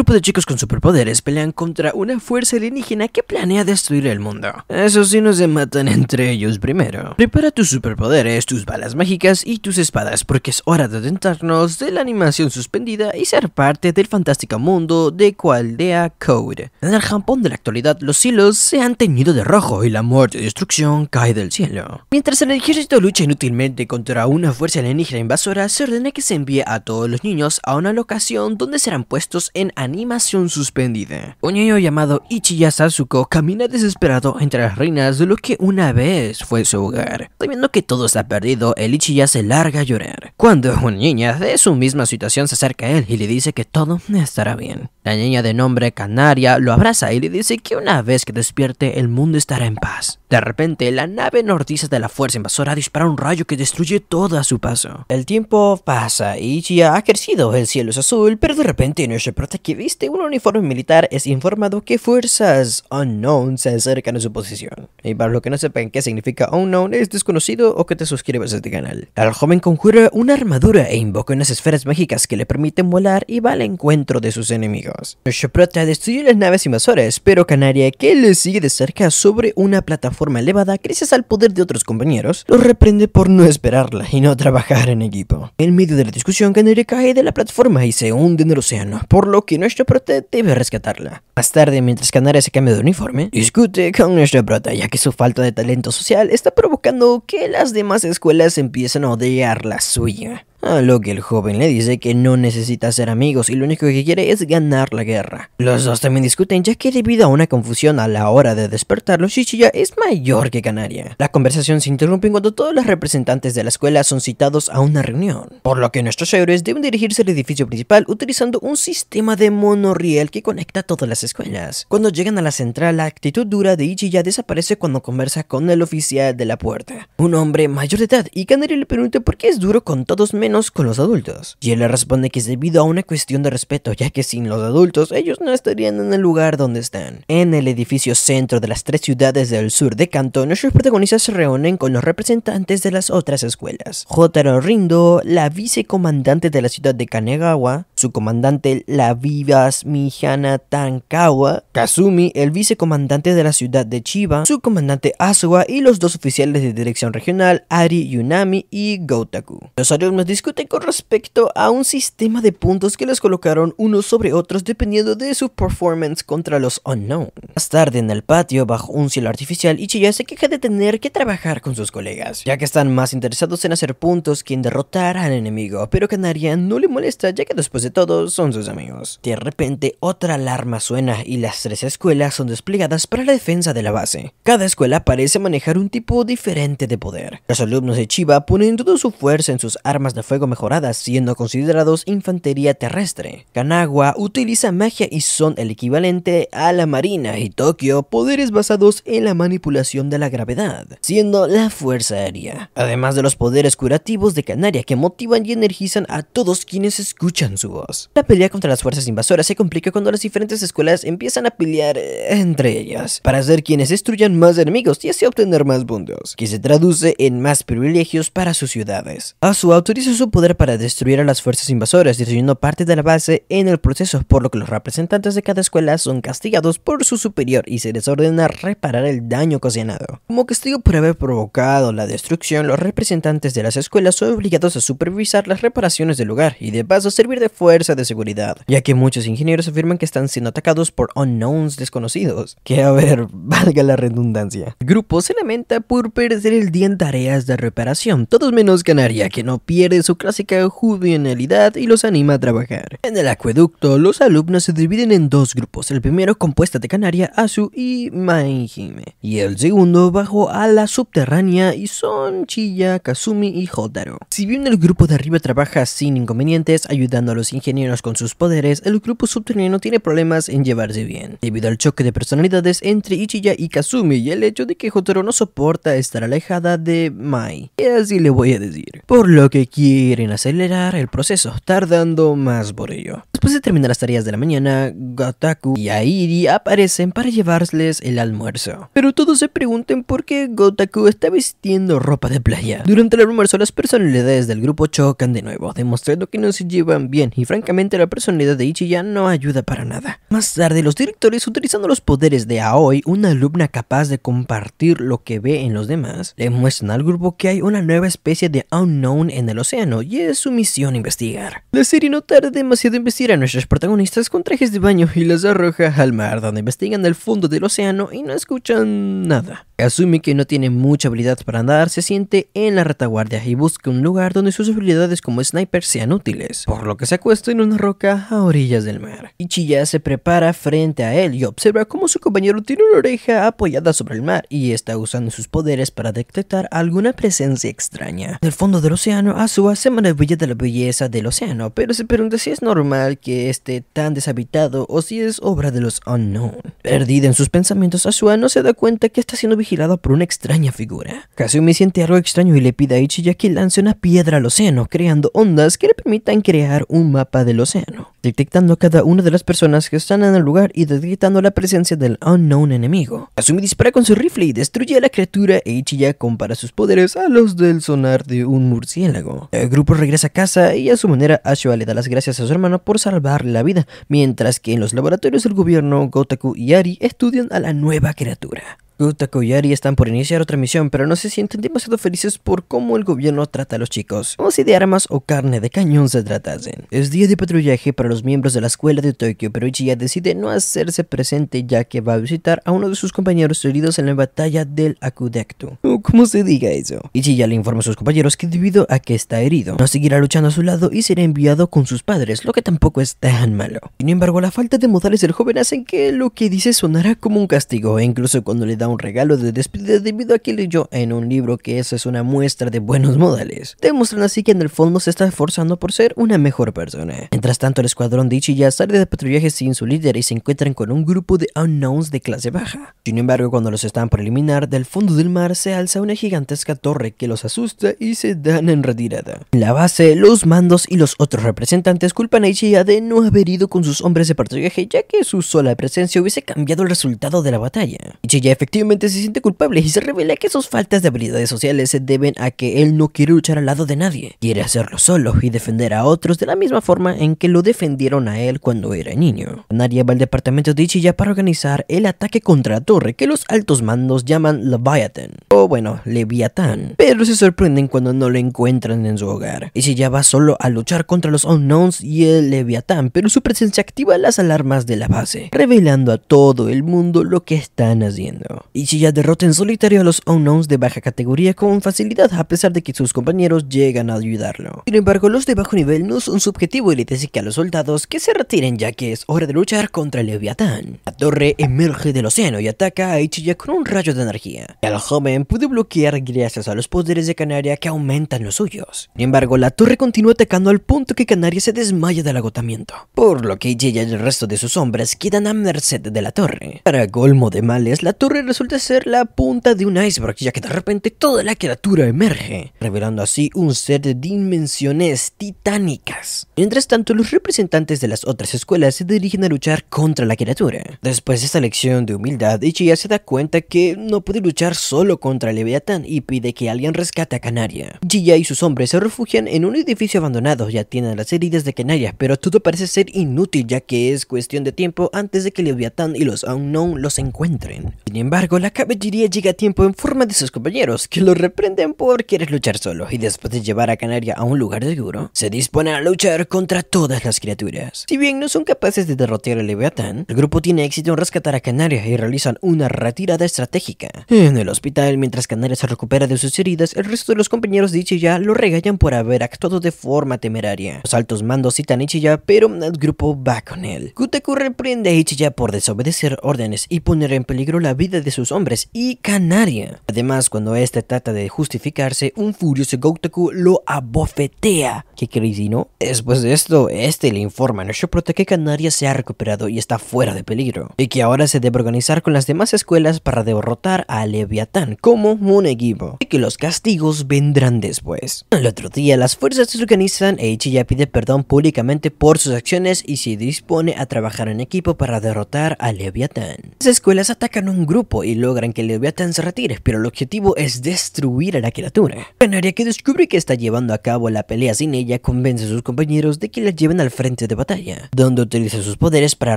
grupo de chicos con superpoderes pelean contra una fuerza alienígena que planea destruir el mundo. Eso sí, no se matan entre ellos primero. Prepara tus superpoderes, tus balas mágicas y tus espadas, porque es hora de adentrarnos de la animación suspendida y ser parte del fantástico mundo de Qualdea Code. En el Japón de la actualidad, los hilos se han teñido de rojo y la muerte y destrucción cae del cielo. Mientras el ejército lucha inútilmente contra una fuerza alienígena invasora, se ordena que se envíe a todos los niños a una locación donde serán puestos en análisis animación suspendida. Un niño llamado Ichiya Sasuko camina desesperado entre las ruinas de lo que una vez fue su hogar. Sabiendo que todo está perdido, el Ichiya se larga a llorar. Cuando una niña de su misma situación se acerca a él y le dice que todo estará bien. La niña de nombre Canaria lo abraza y le dice que una vez que despierte el mundo estará en paz. De repente, la nave nordiza de la fuerza invasora dispara un rayo que destruye todo a su paso. El tiempo pasa y ya ha crecido, el cielo es azul, pero de repente nuestro prota que viste un uniforme militar es informado que fuerzas unknown se acercan a su posición. Y para los que no sepan qué significa unknown, es desconocido o que te suscribas a este canal. El joven conjura una armadura e invoca unas esferas mágicas que le permiten volar y va al encuentro de sus enemigos. Nuestro destruye las naves invasoras, pero Canaria, que le sigue de cerca sobre una plataforma forma elevada gracias al poder de otros compañeros, lo reprende por no esperarla y no trabajar en equipo. En medio de la discusión, Canaria cae de la plataforma y se hunde en el océano, por lo que nuestro prota debe rescatarla. Más tarde, mientras Canaria se cambia de uniforme, discute con nuestro prota ya que su falta de talento social está provocando que las demás escuelas empiecen a odiar la suya. A lo que el joven le dice que no necesita ser amigos y lo único que quiere es ganar la guerra. Los dos también discuten ya que debido a una confusión a la hora de despertarlos, Shichiya es mayor que Canaria. La conversación se interrumpe cuando todos los representantes de la escuela son citados a una reunión, por lo que nuestros héroes deben dirigirse al edificio principal utilizando un sistema de monorriel que conecta todas las escuelas. Cuando llegan a la central, la actitud dura de Ichiya desaparece cuando conversa con el oficial de la puerta, un hombre mayor de edad, y Canaria le pregunta por qué es duro con todos menos con los adultos. Y él le responde que es debido a una cuestión de respeto, ya que sin los adultos ellos no estarían en el lugar donde están. En el edificio centro de las tres ciudades del sur de Kanto nuestros protagonistas se reúnen con los representantes de las otras escuelas. Jotaro Rindo, la vicecomandante de la ciudad de Kanegawa, su comandante la Vivas Mijana Tankawa, Kazumi, el vicecomandante de la ciudad de Chiba, su comandante Asuwa y los dos oficiales de dirección regional Ari Yunami y Gotaku. Los alumnos discuten con respecto a un sistema de puntos que los colocaron unos sobre otros dependiendo de su performance contra los Unknown. Más tarde en el patio, bajo un cielo artificial, Ichiya se queja de tener que trabajar con sus colegas, ya que están más interesados en hacer puntos que en derrotar al enemigo, pero Canaria no le molesta ya que después de todo son sus amigos. De repente, otra alarma suena y las tres escuelas son desplegadas para la defensa de la base. Cada escuela parece manejar un tipo diferente de poder. Los alumnos de Chiba ponen toda su fuerza en sus armas de fuego mejoradas, siendo considerados infantería terrestre. Kanagawa utiliza magia y son el equivalente a la marina y Tokio poderes basados en la manipulación de la gravedad, siendo la fuerza aérea. Además de los poderes curativos de Canaria que motivan y energizan a todos quienes escuchan su voz. La pelea contra las fuerzas invasoras se complica cuando las diferentes escuelas empiezan a pelear eh, entre ellas, para ser quienes destruyan más enemigos y así obtener más puntos, que se traduce en más privilegios para sus ciudades. su autoriza su poder para destruir a las fuerzas invasoras, destruyendo parte de la base en el proceso, por lo que los representantes de cada escuela son castigados por su superior y se les ordena reparar el daño ocasionado. Como castigo por haber provocado la destrucción, los representantes de las escuelas son obligados a supervisar las reparaciones del lugar y de paso servir de fuerza de seguridad, ya que muchos ingenieros afirman que están siendo atacados por unknowns desconocidos. Que a ver, valga la redundancia. El grupo se lamenta por perder el día en tareas de reparación, todos menos Canaria, que no pierde su su clásica juvenilidad y los anima a trabajar. En el acueducto, los alumnos se dividen en dos grupos, el primero compuesta de Canaria, Asu y Maijime y el segundo bajo a la subterránea y son Chiya, Kazumi y Hotaro. Si bien el grupo de arriba trabaja sin inconvenientes, ayudando a los ingenieros con sus poderes, el grupo subterráneo tiene problemas en llevarse bien, debido al choque de personalidades entre Ichiya y Kazumi y el hecho de que Hotaro no soporta estar alejada de Mai. Y así le voy a decir. Por lo que quiere Ir en acelerar el proceso, tardando más por ello. Después de terminar las tareas de la mañana, Gotaku y Airi aparecen para llevarles el almuerzo. Pero todos se pregunten por qué Gotaku está vistiendo ropa de playa. Durante el almuerzo, las personalidades del grupo chocan de nuevo, demostrando que no se llevan bien y francamente la personalidad de ya no ayuda para nada. Más tarde, los directores, utilizando los poderes de Aoi, una alumna capaz de compartir lo que ve en los demás, le muestran al grupo que hay una nueva especie de unknown en el océano y es su misión investigar. La serie no tarda demasiado en investigar a nuestros protagonistas con trajes de baño y las arroja al mar, donde investigan el fondo del océano y no escuchan nada. Asume que no tiene mucha habilidad para andar, se siente en la retaguardia y busca un lugar donde sus habilidades como sniper sean útiles, por lo que se acuesta en una roca a orillas del mar. Ichiya se prepara frente a él y observa cómo su compañero tiene una oreja apoyada sobre el mar y está usando sus poderes para detectar alguna presencia extraña. Del fondo del océano, Azua se maravilla de la belleza del océano, pero se pregunta si es normal que esté tan deshabitado o si es obra de los unknown. Perdida en sus pensamientos, Asua se da cuenta que está siendo vigilada por una extraña figura. me siente algo extraño y le pide a Ichiya que lance una piedra al océano, creando ondas que le permitan crear un mapa del océano detectando a cada una de las personas que están en el lugar y detectando la presencia del unknown enemigo. Asumi dispara con su rifle y destruye a la criatura e Ichiya compara sus poderes a los del sonar de un murciélago. El grupo regresa a casa y a su manera Ashua le da las gracias a su hermano por salvarle la vida, mientras que en los laboratorios del gobierno Gotaku y Ari estudian a la nueva criatura. Kutako y están por iniciar otra misión, pero no se sienten demasiado felices por cómo el gobierno trata a los chicos, O si de armas o carne de cañón se tratasen. Es día de patrullaje para los miembros de la escuela de Tokio, pero Ichiya decide no hacerse presente ya que va a visitar a uno de sus compañeros heridos en la batalla del Akudecto. ¿Cómo se diga eso. Ichiya le informa a sus compañeros que debido a que está herido, no seguirá luchando a su lado y será enviado con sus padres, lo que tampoco es tan malo. Sin embargo, la falta de modales del joven hacen que lo que dice sonará como un castigo, e incluso cuando le da un regalo de despedida debido a que leyó en un libro que eso es una muestra de buenos modales, demuestran así que en el fondo se está esforzando por ser una mejor persona. Mientras tanto, el escuadrón de Ichiya sale de patrullaje sin su líder y se encuentran con un grupo de unknowns de clase baja. Sin embargo, cuando los están por eliminar, del fondo del mar se alza una gigantesca torre que los asusta y se dan en retirada. En la base, los mandos y los otros representantes culpan a Ichiya de no haber ido con sus hombres de patrullaje ya que su sola presencia hubiese cambiado el resultado de la batalla. Ichiya efectivamente se siente culpable y se revela que sus faltas de habilidades sociales se deben a que él no quiere luchar al lado de nadie, quiere hacerlo solo y defender a otros de la misma forma en que lo defendieron a él cuando era niño. Nadia va al departamento de Ichiya para organizar el ataque contra la torre que los altos mandos llaman Leviathan, o bueno, Leviatán, pero se sorprenden cuando no lo encuentran en su hogar. Ichiya va solo a luchar contra los Unknowns y el Leviatán, pero su presencia activa las alarmas de la base, revelando a todo el mundo lo que están haciendo. Ichiya derrota en solitario a los Unknowns de baja categoría con facilidad a pesar de que sus compañeros llegan a ayudarlo. Sin embargo, los de bajo nivel no son su objetivo y le dice que a los soldados que se retiren ya que es hora de luchar contra el Leviatán. La torre emerge del océano y ataca a Ichiya con un rayo de energía. Y al joven puede bloquear gracias a los poderes de Canaria que aumentan los suyos. Sin embargo, la torre continúa atacando al punto que Canaria se desmaya del agotamiento. Por lo que Ichiya y el resto de sus hombres quedan a merced de la torre. Para Golmo de males, la torre resulta ser la punta de un iceberg, ya que de repente toda la criatura emerge, revelando así un ser de dimensiones titánicas. Mientras tanto, los representantes de las otras escuelas se dirigen a luchar contra la criatura. Después de esta lección de humildad, Ichiya se da cuenta que no puede luchar solo contra Leviatán y pide que alguien rescate a Canaria. Ichiya y sus hombres se refugian en un edificio abandonado ya tienen las heridas de Canaria, pero todo parece ser inútil ya que es cuestión de tiempo antes de que Leviatán y los Unknown los encuentren. Sin embargo, la caballería llega a tiempo en forma de sus compañeros, que lo reprenden por querer luchar solo, y después de llevar a Canaria a un lugar seguro, se disponen a luchar contra todas las criaturas. Si bien no son capaces de derrotar al Leviatán, el grupo tiene éxito en rescatar a Canaria y realizan una retirada estratégica. En el hospital, mientras Canaria se recupera de sus heridas, el resto de los compañeros de Ichiya lo regañan por haber actuado de forma temeraria. Los altos mandos citan a Ichiya, pero el grupo va con él. Kutaku reprende a Ichiya por desobedecer órdenes y poner en peligro la vida de sus hombres y canaria. Además, cuando este trata de justificarse, un furioso Gotoku lo abofetea. ¿Qué crees no? Después de esto, este le informa a prota que Canaria se ha recuperado y está fuera de peligro, y que ahora se debe organizar con las demás escuelas para derrotar a Leviatán como un equipo, y que los castigos vendrán después. Al otro día, las fuerzas se organizan e Ichiya pide perdón públicamente por sus acciones y se dispone a trabajar en equipo para derrotar a Leviatán. Las escuelas atacan un grupo y logran que Leviathan se retire, pero el objetivo es destruir a la criatura. Canaria, que descubre que está llevando a cabo la pelea sin ella, convence a sus compañeros de que la lleven al frente de batalla, donde utiliza sus poderes para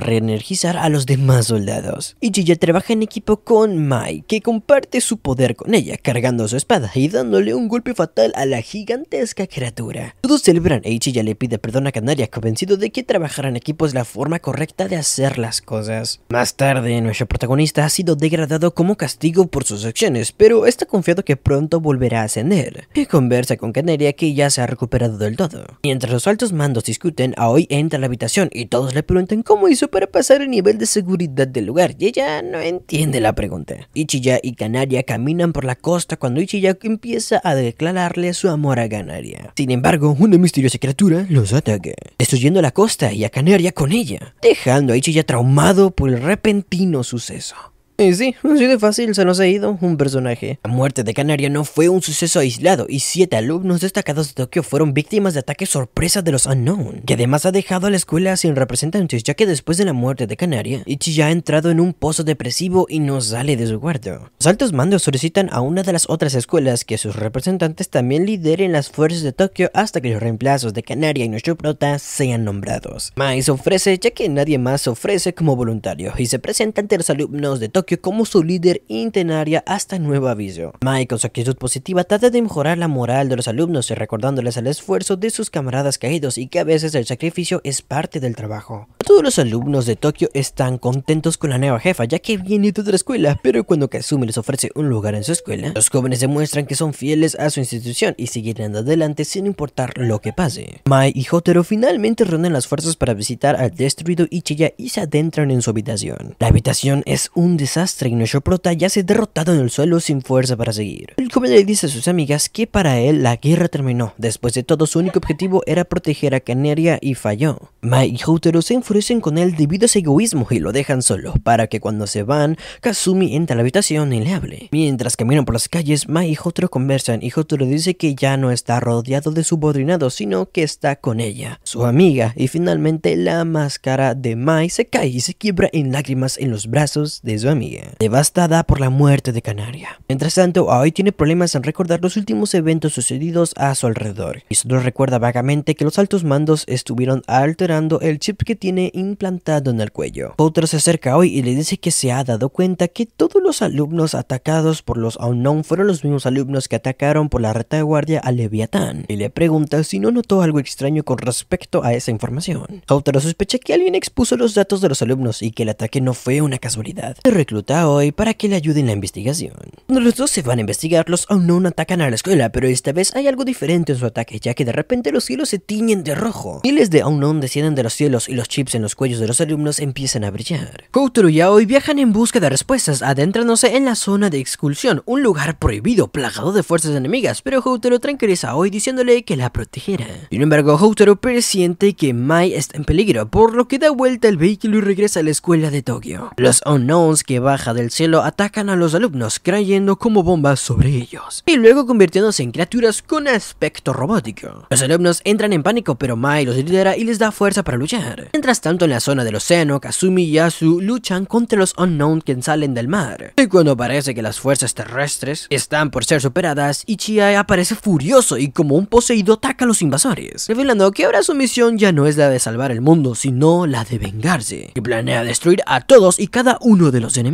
reenergizar a los demás soldados. Ichiya trabaja en equipo con Mai, que comparte su poder con ella, cargando su espada y dándole un golpe fatal a la gigantesca criatura. Todos celebran e Ichiya le pide perdón a Canaria, convencido de que trabajar en equipo es la forma correcta de hacer las cosas. Más tarde, nuestro protagonista ha sido degradado como castigo por sus acciones, pero está confiado que pronto volverá a ascender, y conversa con Canaria que ya se ha recuperado del todo. Mientras los altos mandos discuten, Aoi entra a la habitación y todos le preguntan cómo hizo para pasar el nivel de seguridad del lugar, y ella no entiende la pregunta. Ichiya y Canaria caminan por la costa cuando Ichiya empieza a declararle su amor a Canaria. Sin embargo, una misteriosa criatura los ataca, destruyendo la costa y a Canaria con ella, dejando a Ichiya traumado por el repentino suceso. Y eh, sí, así de fácil se nos ha ido un personaje. La muerte de Canaria no fue un suceso aislado y siete alumnos destacados de Tokio fueron víctimas de ataques sorpresa de los Unknown, que además ha dejado a la escuela sin representantes ya que después de la muerte de Canaria, Ichi ya ha entrado en un pozo depresivo y no sale de su cuarto. Los altos mandos solicitan a una de las otras escuelas que sus representantes también lideren las fuerzas de Tokio hasta que los reemplazos de Canaria y nuestro prota sean nombrados. Mai se ofrece ya que nadie más ofrece como voluntario y se presenta ante los alumnos de Tokio como su líder intenaria hasta nuevo aviso. Mai con su actitud positiva trata de mejorar la moral de los alumnos Y recordándoles el esfuerzo de sus camaradas caídos y que a veces el sacrificio es parte del trabajo. Todos los alumnos de Tokio están contentos con la nueva jefa ya que viene de otra escuela, pero cuando Kazumi les ofrece un lugar en su escuela, los jóvenes demuestran que son fieles a su institución y seguirán adelante sin importar lo que pase. Mai y Jotaro finalmente reúnen las fuerzas para visitar al destruido Ichiya y se adentran en su habitación. La habitación es un desastre desastre y ya se derrotado en el suelo sin fuerza para seguir. El joven le dice a sus amigas que para él la guerra terminó. Después de todo, su único objetivo era proteger a Canaria y falló. Mai y Hotero se enfurecen con él debido a su egoísmo y lo dejan solo, para que cuando se van, Kazumi entra a la habitación y le hable. Mientras caminan por las calles, Mai y Hotero conversan y Houtero dice que ya no está rodeado de su bodrinado, sino que está con ella, su amiga, y finalmente la máscara de Mai se cae y se quiebra en lágrimas en los brazos de su amiga devastada por la muerte de Canaria. Mientras tanto, Aoi tiene problemas en recordar los últimos eventos sucedidos a su alrededor, y solo recuerda vagamente que los altos mandos estuvieron alterando el chip que tiene implantado en el cuello. Potter se acerca a Aoi y le dice que se ha dado cuenta que todos los alumnos atacados por los Unknown fueron los mismos alumnos que atacaron por la retaguardia a Leviatán, y le pregunta si no notó algo extraño con respecto a esa información. Potter sospecha que alguien expuso los datos de los alumnos y que el ataque no fue una casualidad. El recluta para que le ayuden en la investigación. Cuando los dos se van a investigar, los aún atacan a la escuela, pero esta vez hay algo diferente en su ataque, ya que de repente los cielos se tiñen de rojo. Miles de Unknown descienden de los cielos y los chips en los cuellos de los alumnos empiezan a brillar. Koutaro y Aoi viajan en busca de respuestas, adentrándose en la zona de exclusión, un lugar prohibido, plagado de fuerzas enemigas, pero Koutaro tranquiliza a Aoi diciéndole que la protegerá. Sin embargo, Koutaro presiente que Mai está en peligro, por lo que da vuelta el vehículo y regresa a la escuela de Tokio. Los Unknowns que van baja del cielo atacan a los alumnos cayendo como bombas sobre ellos y luego convirtiéndose en criaturas con aspecto robótico. Los alumnos entran en pánico pero Mai los lidera y les da fuerza para luchar. Mientras tanto en la zona del océano Kazumi y Yasu luchan contra los Unknown que salen del mar. Y cuando parece que las fuerzas terrestres están por ser superadas Ichia aparece furioso y como un poseído ataca a los invasores, revelando que ahora su misión ya no es la de salvar el mundo sino la de vengarse, que planea destruir a todos y cada uno de los enemigos.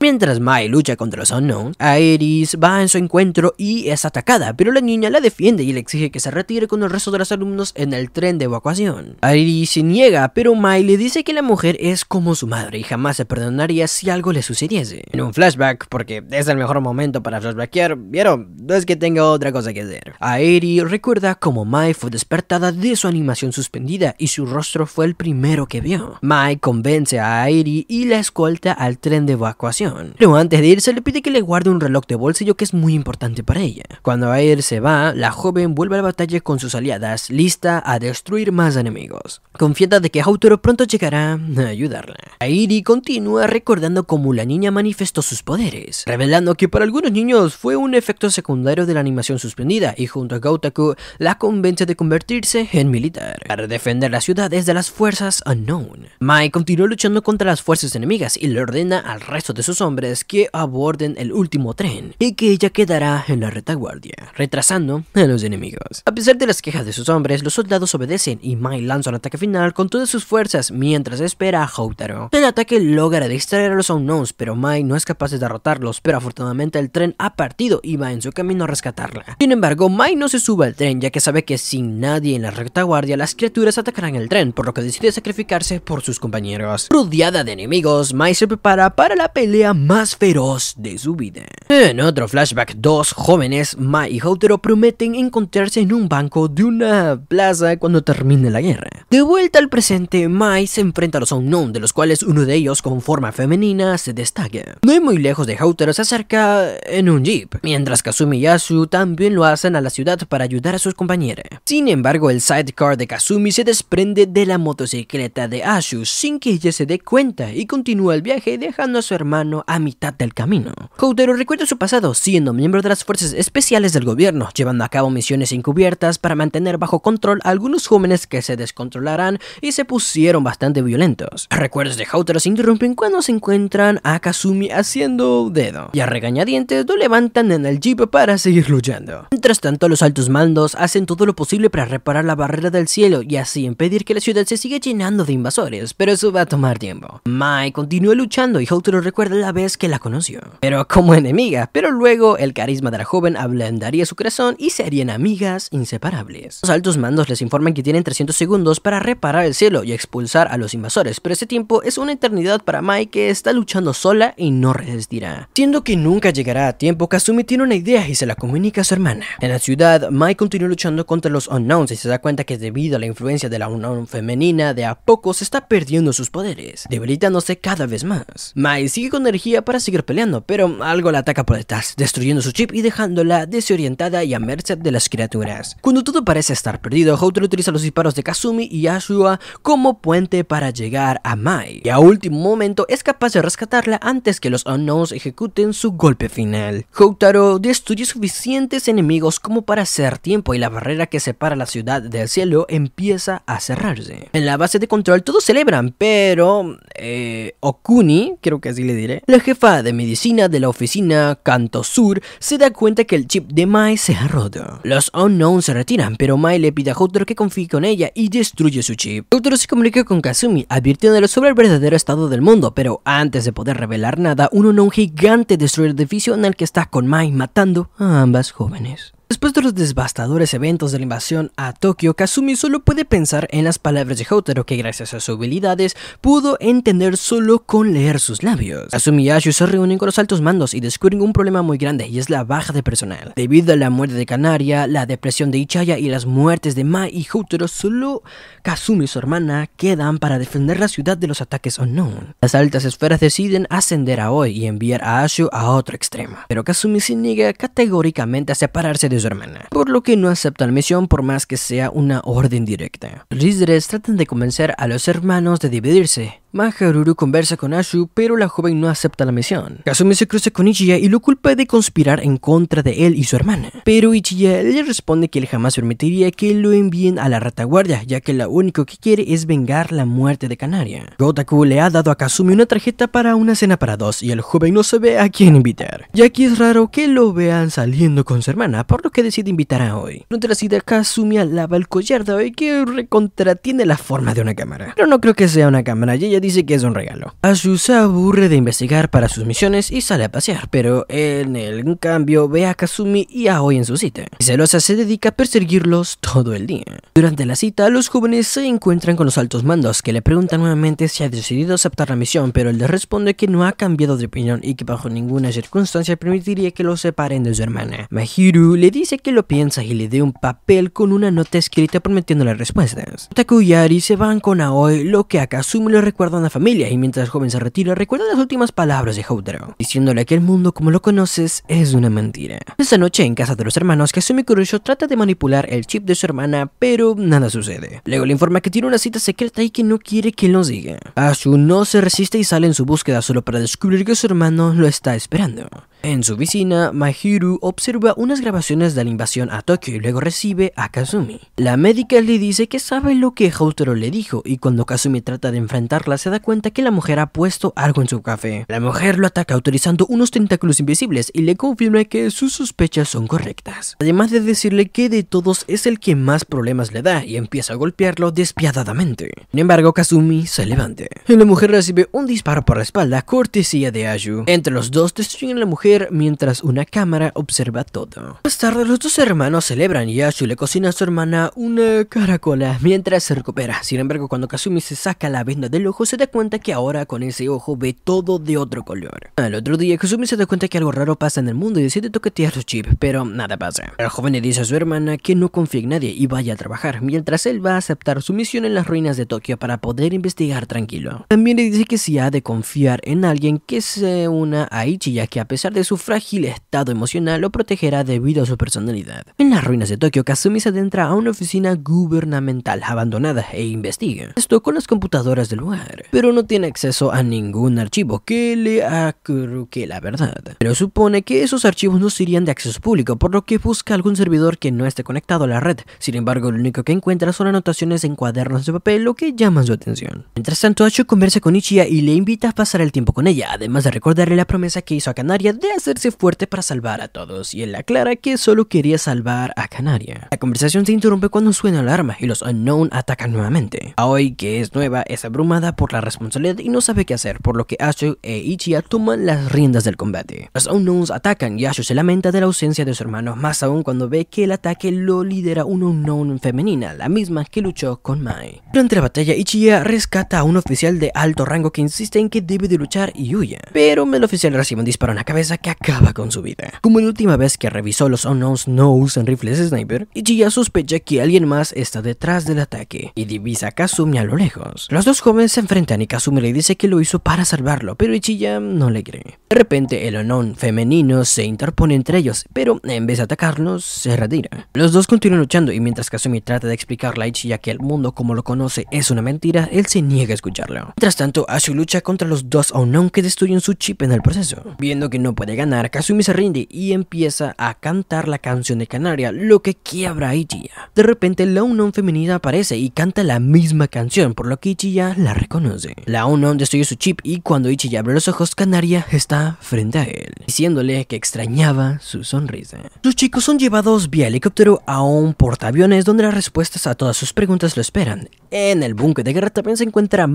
Mientras Mai lucha contra los Unknowns, Aeris va en su encuentro y es atacada, pero la niña la defiende y le exige que se retire con el resto de los alumnos en el tren de evacuación. Aeris se niega, pero Mai le dice que la mujer es como su madre y jamás se perdonaría si algo le sucediese. En un flashback, porque es el mejor momento para flashbackear, vieron, no es que tenga otra cosa que hacer. Aeris recuerda cómo Mai fue despertada de su animación suspendida y su rostro fue el primero que vio. Mai convence a Aeris y la escolta al tren de evacuación. Pero antes de irse le pide que le guarde un reloj de bolsillo que es muy importante para ella. Cuando Air se va, la joven vuelve a la batalla con sus aliadas, lista a destruir más enemigos. Confiada de que Hautoro pronto llegará a ayudarla. Airi continúa recordando cómo la niña manifestó sus poderes, revelando que para algunos niños fue un efecto secundario de la animación suspendida y junto a Gautaku la convence de convertirse en militar para defender la ciudad de las fuerzas unknown. Mai continúa luchando contra las fuerzas enemigas y le ordena al resto de sus hombres que aborden el último tren y que ella quedará en la retaguardia, retrasando a los enemigos. A pesar de las quejas de sus hombres, los soldados obedecen y Mai lanza un ataque final con todas sus fuerzas mientras espera a Houtaro. El ataque logra distraer a los Unknowns, pero Mai no es capaz de derrotarlos, pero afortunadamente el tren ha partido y va en su camino a rescatarla. Sin embargo, Mai no se sube al tren ya que sabe que sin nadie en la retaguardia las criaturas atacarán el tren, por lo que decide sacrificarse por sus compañeros. Rodeada de enemigos, Mai se prepara para la pelea más feroz de su vida. En otro flashback, dos jóvenes, Mai y Hautero, prometen encontrarse en un banco de una plaza cuando termine la guerra. De vuelta al presente, Mai se enfrenta a los Unknown, de los cuales uno de ellos, con forma femenina, se destaca. No hay muy lejos de Hautero. se acerca en un jeep, mientras Kazumi y Ashu también lo hacen a la ciudad para ayudar a sus compañeros. Sin embargo, el sidecar de Kazumi se desprende de la motocicleta de Ashu, sin que ella se dé cuenta y continúa el viaje dejando a su hermano a mitad del camino. Houtero recuerda su pasado siendo miembro de las fuerzas especiales del gobierno, llevando a cabo misiones encubiertas para mantener bajo control a algunos jóvenes que se descontrolarán y se pusieron bastante violentos. Recuerdos de Houtero se interrumpen cuando se encuentran a Kazumi haciendo dedo, y a regañadientes lo levantan en el jeep para seguir luchando. Mientras tanto, los altos mandos hacen todo lo posible para reparar la barrera del cielo y así impedir que la ciudad se siga llenando de invasores, pero eso va a tomar tiempo. Mai continúa luchando y Houter lo recuerda la vez que la conoció, pero como enemiga, pero luego el carisma de la joven ablandaría su corazón y serían amigas inseparables. Los altos mandos les informan que tienen 300 segundos para reparar el cielo y expulsar a los invasores, pero ese tiempo es una eternidad para Mai que está luchando sola y no resistirá. Siendo que nunca llegará a tiempo, Kazumi tiene una idea y se la comunica a su hermana. En la ciudad, Mai continúa luchando contra los Unknowns y se da cuenta que debido a la influencia de la Unknown femenina, de a poco se está perdiendo sus poderes, debilitándose cada vez más. Mai y sigue con energía para seguir peleando, pero algo la ataca por detrás, destruyendo su chip y dejándola desorientada y a merced de las criaturas. Cuando todo parece estar perdido, hotel utiliza los disparos de Kazumi y Ashua como puente para llegar a Mai, y a último momento es capaz de rescatarla antes que los Unknowns ejecuten su golpe final. Hautaro destruye suficientes enemigos como para hacer tiempo y la barrera que separa la ciudad del cielo empieza a cerrarse. En la base de control todos celebran, pero eh, Okuni, creo que así le diré, la jefa de medicina de la oficina Canto Sur se da cuenta que el chip de Mai se ha roto. Los Unknown se retiran, pero Mai le pide a Jotaro que confíe con ella y destruye su chip. Jotaro se comunica con Kazumi, advirtiéndole sobre el verdadero estado del mundo, pero antes de poder revelar nada, un Unknown gigante destruye el edificio en el que está con Mai matando a ambas jóvenes. Después de los devastadores eventos de la invasión a Tokio, Kazumi solo puede pensar en las palabras de Houtarou que gracias a sus habilidades pudo entender solo con leer sus labios. Kazumi y Ashu se reúnen con los altos mandos y descubren un problema muy grande y es la baja de personal. Debido a la muerte de Canaria, la depresión de Ichaya y las muertes de Mai y Houtarou, solo Kazumi y su hermana quedan para defender la ciudad de los ataques unknown. Las altas esferas deciden ascender a hoy y enviar a Ashu a otro extremo, pero Kazumi se niega categóricamente a separarse de su hermana, por lo que no acepta la misión por más que sea una orden directa. Los líderes tratan de convencer a los hermanos de dividirse, Maharuru conversa con Ashu, pero la joven no acepta la misión. Kazumi se cruza con Ichiya y lo culpa de conspirar en contra de él y su hermana. Pero Ichiya le responde que él jamás permitiría que lo envíen a la retaguardia, ya que lo único que quiere es vengar la muerte de Canaria. Gotaku le ha dado a Kazumi una tarjeta para una cena para dos y el joven no se ve a quién invitar, ya que es raro que lo vean saliendo con su hermana, por lo que decide invitar a hoy. Durante la cita, Kazumi alaba el collar de que recontratiene la forma de una cámara. Pero no creo que sea una cámara, dice que es un regalo. Asu se aburre de investigar para sus misiones y sale a pasear, pero en el cambio ve a Kazumi y a Aoi en su cita. Celosa se dedica a perseguirlos todo el día. Durante la cita, los jóvenes se encuentran con los altos mandos que le preguntan nuevamente si ha decidido aceptar la misión, pero él les responde que no ha cambiado de opinión y que bajo ninguna circunstancia permitiría que lo separen de su hermana. Mahiru le dice que lo piensa y le dé un papel con una nota escrita prometiendo las respuestas. Takuyari se van con Aoi, lo que a Kazumi le recuerda a una familia y mientras el joven se retira, recuerda las últimas palabras de Houtaro, diciéndole que el mundo como lo conoces es una mentira. Esa noche en casa de los hermanos, Kasumi Kurosho trata de manipular el chip de su hermana, pero nada sucede. Luego le informa que tiene una cita secreta y que no quiere que lo diga. Asu no se resiste y sale en su búsqueda solo para descubrir que su hermano lo está esperando. En su vecina, Mahiru observa unas grabaciones de la invasión a Tokio y luego recibe a Kazumi. La médica le dice que sabe lo que Hautaro le dijo y cuando Kazumi trata de enfrentarla se da cuenta que la mujer ha puesto algo en su café. La mujer lo ataca utilizando unos tentáculos invisibles y le confirma que sus sospechas son correctas. Además de decirle que de todos es el que más problemas le da y empieza a golpearlo despiadadamente. Sin embargo, Kazumi se levanta. Y la mujer recibe un disparo por la espalda cortesía de Ayu. Entre los dos destruyen a la mujer mientras una cámara observa todo. Más tarde los dos hermanos celebran y Ashu le cocina a su hermana una caracola mientras se recupera. Sin embargo, cuando Kazumi se saca la venda del ojo, se da cuenta que ahora con ese ojo ve todo de otro color. Al otro día, Kazumi se da cuenta que algo raro pasa en el mundo y decide toquetear su chip, pero nada pasa. El joven le dice a su hermana que no confía en nadie y vaya a trabajar, mientras él va a aceptar su misión en las ruinas de Tokio para poder investigar tranquilo. También le dice que si ha de confiar en alguien que se una a Ichi, ya que a pesar de de su frágil estado emocional lo protegerá debido a su personalidad. En las ruinas de Tokio, Kazumi se adentra a una oficina gubernamental abandonada e investiga esto con las computadoras del lugar, pero no tiene acceso a ningún archivo que le acruque la verdad. Pero supone que esos archivos no serían de acceso público, por lo que busca algún servidor que no esté conectado a la red. Sin embargo, lo único que encuentra son anotaciones en cuadernos de papel, lo que llama su atención. Mientras tanto, Acho conversa con Ichiya y le invita a pasar el tiempo con ella, además de recordarle la promesa que hizo a Canaria de hacerse fuerte para salvar a todos y él aclara que solo quería salvar a Canaria. La conversación se interrumpe cuando suena alarma y los Unknown atacan nuevamente. Aoi, que es nueva, es abrumada por la responsabilidad y no sabe qué hacer, por lo que Ashu e Ichia toman las riendas del combate. Los Unknowns atacan y Ashu se lamenta de la ausencia de su hermano, más aún cuando ve que el ataque lo lidera una Unknown femenina, la misma que luchó con Mai. Durante la batalla, Ichia rescata a un oficial de alto rango que insiste en que debe de luchar y huye, pero el oficial recibe un disparo en la cabeza que acaba con su vida. Como la última vez que revisó los Unknown no usan rifles sniper, Ichiya sospecha que alguien más está detrás del ataque y divisa a Kazumi a lo lejos. Los dos jóvenes se enfrentan y Kazumi le dice que lo hizo para salvarlo, pero Ichiya no le cree. De repente el Unknown femenino se interpone entre ellos, pero en vez de atacarlos, se retira. Los dos continúan luchando y mientras Kasumi trata de explicarle a Ichiya que el mundo como lo conoce es una mentira, él se niega a escucharlo. Mientras tanto, Ashu lucha contra los dos Unknown que destruyen su chip en el proceso. Viendo que no puede de ganar, Kasumi se rinde y empieza a cantar la canción de Canaria, lo que quiebra a Ichiya. De repente, la Unon femenina aparece y canta la misma canción, por lo que Ichiya la reconoce. La Unon destruye su chip y cuando Ichiya abre los ojos, Canaria está frente a él, diciéndole que extrañaba su sonrisa. Los chicos son llevados vía helicóptero a un portaaviones donde las respuestas a todas sus preguntas lo esperan. En el búnker de guerra también se encuentra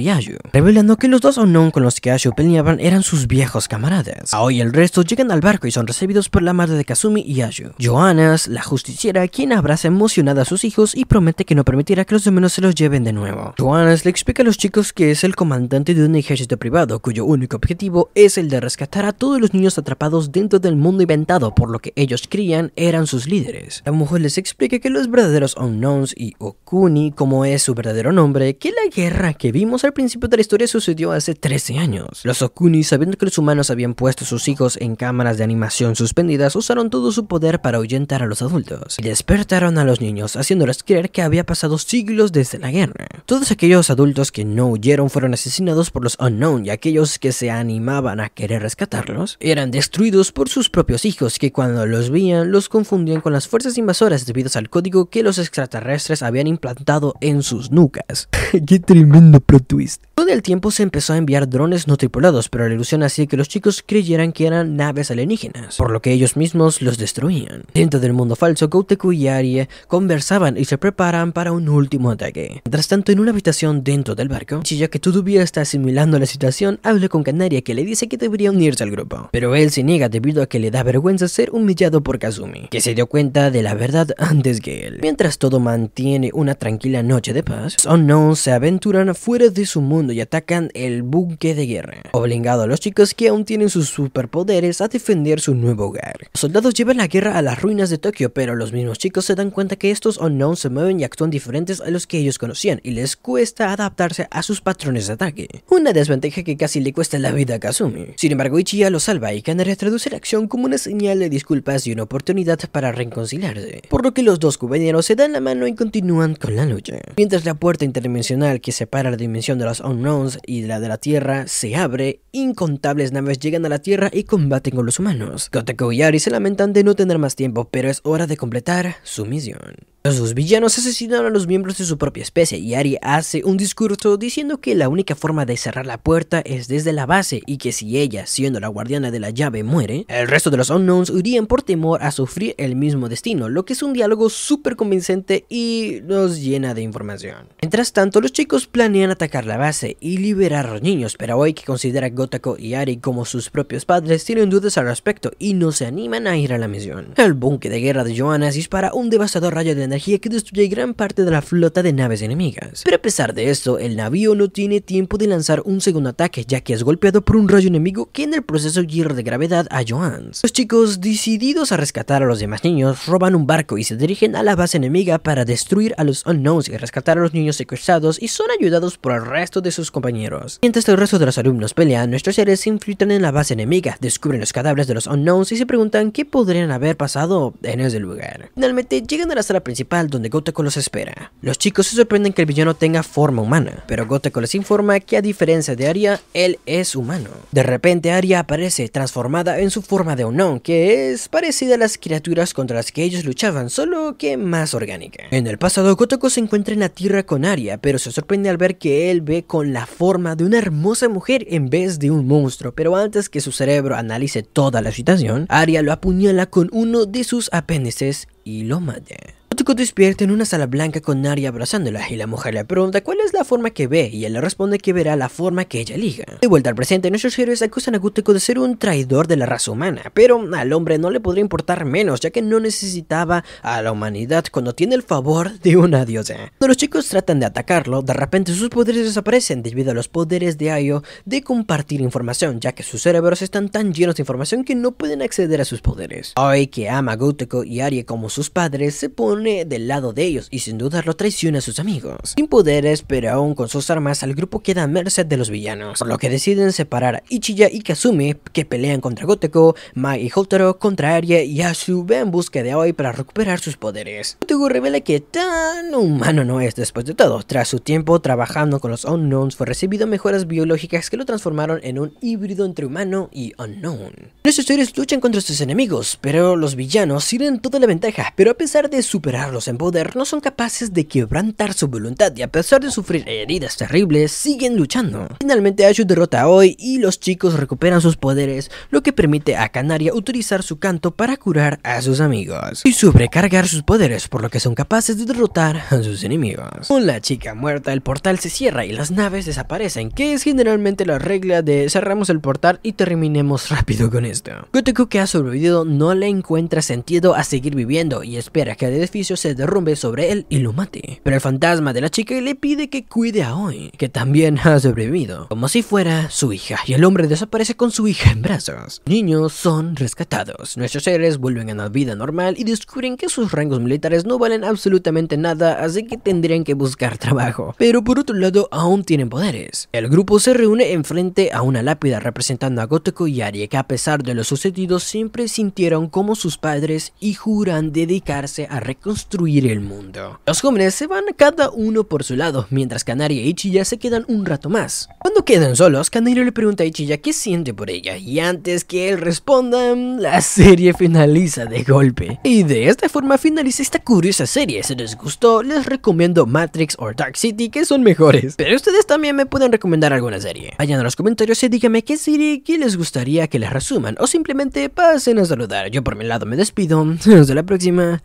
y Ayu revelando que los dos Onon con los que Ashu peleaban eran sus viejos camaradas. Hoy el resto llegan al barco y son recibidos por la madre de Kazumi y Ayu. Joannas, la justiciera, quien abraza emocionada a sus hijos y promete que no permitirá que los demonios se los lleven de nuevo. Joannas le explica a los chicos que es el comandante de un ejército privado, cuyo único objetivo es el de rescatar a todos los niños atrapados dentro del mundo inventado, por lo que ellos crían eran sus líderes. La mujer les explica que los verdaderos Unknowns y Okuni, como es su verdadero nombre, que la guerra que vimos al principio de la historia sucedió hace 13 años. Los Okuni, sabiendo que los humanos habían puesto sus hijos en cámaras de animación suspendidas usaron todo su poder para ahuyentar a los adultos y despertaron a los niños, haciéndoles creer que había pasado siglos desde la guerra. Todos aquellos adultos que no huyeron fueron asesinados por los Unknown y aquellos que se animaban a querer rescatarlos eran destruidos por sus propios hijos que cuando los veían los confundían con las fuerzas invasoras debido al código que los extraterrestres habían implantado en sus nucas. ¡Qué tremendo plot twist! todo el tiempo se empezó a enviar drones no tripulados, pero la ilusión hacía que los chicos creyeran que eran naves alienígenas, por lo que ellos mismos los destruían. Dentro del mundo falso, Goteku y Arie conversaban y se preparan para un último ataque. Mientras tanto, en una habitación dentro del barco, que todavía está asimilando la situación, habla con Canaria que le dice que debería unirse al grupo, pero él se niega debido a que le da vergüenza ser humillado por Kazumi, que se dio cuenta de la verdad antes que él. Mientras todo mantiene una tranquila noche de paz, Unknowns se aventuran fuera de su mundo y atacan el buque de guerra, obligando a los chicos que aún tienen sus superpoderes a defender su nuevo hogar. Los soldados llevan la guerra a las ruinas de Tokio, pero los mismos chicos se dan cuenta que estos Unknown se mueven y actúan diferentes a los que ellos conocían y les cuesta adaptarse a sus patrones de ataque, una desventaja que casi le cuesta la vida a Kazumi. Sin embargo, Ichiya lo salva y Kanara traduce la acción como una señal de disculpas y una oportunidad para reconciliarse, por lo que los dos compañeros se dan la mano y continúan con la lucha. Mientras la puerta interdimensional que separa la dimensión de los Unknown y la de la Tierra se abre, incontables naves llegan a la Tierra y combaten con los humanos. Kotako y Ari se lamentan de no tener más tiempo, pero es hora de completar su misión. Los dos villanos asesinan a los miembros de su propia especie y Ari hace un discurso diciendo que la única forma de cerrar la puerta es desde la base y que si ella, siendo la guardiana de la llave, muere, el resto de los Unknowns irían por temor a sufrir el mismo destino, lo que es un diálogo súper convincente y nos llena de información. Mientras tanto, los chicos planean atacar la base y liberar a los niños, pero hoy que considera a Gotako y Ari como sus propios padres tienen dudas al respecto y no se animan a ir a la misión. El búnker de guerra de Joanna dispara un devastador rayo de energía que destruye gran parte de la flota de naves enemigas. Pero a pesar de esto, el navío no tiene tiempo de lanzar un segundo ataque ya que es golpeado por un rayo enemigo que en el proceso gira de gravedad a Joannes. Los chicos, decididos a rescatar a los demás niños, roban un barco y se dirigen a la base enemiga para destruir a los Unknowns y rescatar a los niños secuestrados y son ayudados por el resto de sus sus compañeros. Mientras el resto de los alumnos pelean, nuestros seres se infiltran en la base enemiga, descubren los cadáveres de los Unknowns y se preguntan qué podrían haber pasado en ese lugar. Finalmente llegan a la sala principal donde Gotoko los espera. Los chicos se sorprenden que el villano tenga forma humana, pero Gotoko les informa que a diferencia de Aria, él es humano. De repente Aria aparece transformada en su forma de Unknown, que es parecida a las criaturas contra las que ellos luchaban, solo que más orgánica. En el pasado, Gotoko se encuentra en la tierra con Aria, pero se sorprende al ver que él ve con la forma de una hermosa mujer en vez de un monstruo, pero antes que su cerebro analice toda la situación, Aria lo apuñala con uno de sus apéndices y lo mata. Matsuko despierta en una sala blanca con Arya abrazándola y la mujer le pregunta cuál es la forma que ve y él le responde que verá la forma que ella liga. De vuelta al presente, nuestros héroes acusan a Guteko de ser un traidor de la raza humana, pero al hombre no le podría importar menos ya que no necesitaba a la humanidad cuando tiene el favor de una diosa. Cuando los chicos tratan de atacarlo, de repente sus poderes desaparecen debido a los poderes de Ayo de compartir información ya que sus cerebros están tan llenos de información que no pueden acceder a sus poderes. Hoy que ama a y Arya como sus padres se pone del lado de ellos y sin duda lo traiciona a sus amigos. Sin poderes, pero aún con sus armas, el grupo queda a merced de los villanos, por lo que deciden separar a Ichiya y Kazumi, que pelean contra Goteko, Mai y Holtaro contra Aria y ve en busca de Aoi para recuperar sus poderes. Goteko revela que tan humano no es después de todo. Tras su tiempo trabajando con los Unknowns, fue recibido mejoras biológicas que lo transformaron en un híbrido entre humano y Unknown. Los seres luchan contra sus enemigos, pero los villanos tienen toda la ventaja, pero a pesar de superar los en poder no son capaces de quebrantar su voluntad y a pesar de sufrir heridas terribles, siguen luchando. Finalmente Ashu derrota a Hoy y los chicos recuperan sus poderes, lo que permite a Canaria utilizar su canto para curar a sus amigos y sobrecargar sus poderes por lo que son capaces de derrotar a sus enemigos. Con la chica muerta el portal se cierra y las naves desaparecen, que es generalmente la regla de cerramos el portal y terminemos rápido con esto. Gotoku que ha sobrevivido no le encuentra sentido a seguir viviendo y espera que Death se derrumbe sobre él y lo mate. Pero el fantasma de la chica le pide que cuide a Oi, que también ha sobrevivido, como si fuera su hija, y el hombre desaparece con su hija en brazos. Niños son rescatados, nuestros seres vuelven a la vida normal y descubren que sus rangos militares no valen absolutamente nada, así que tendrían que buscar trabajo. Pero por otro lado, aún tienen poderes. El grupo se reúne enfrente a una lápida representando a Gotoku y Ari, que a pesar de lo sucedido siempre sintieron como sus padres y juran dedicarse a reconstruir construir el mundo. Los jóvenes se van cada uno por su lado, mientras Canaria y Ichiya se quedan un rato más. Cuando quedan solos, Canario le pregunta a Ichiya qué siente por ella, y antes que él responda, la serie finaliza de golpe. Y de esta forma finaliza esta curiosa serie, si les gustó, les recomiendo Matrix o Dark City, que son mejores. Pero ustedes también me pueden recomendar alguna serie. Vayan a los comentarios y díganme qué serie que les gustaría que les resuman, o simplemente pasen a saludar. Yo por mi lado me despido, hasta la próxima.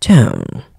tone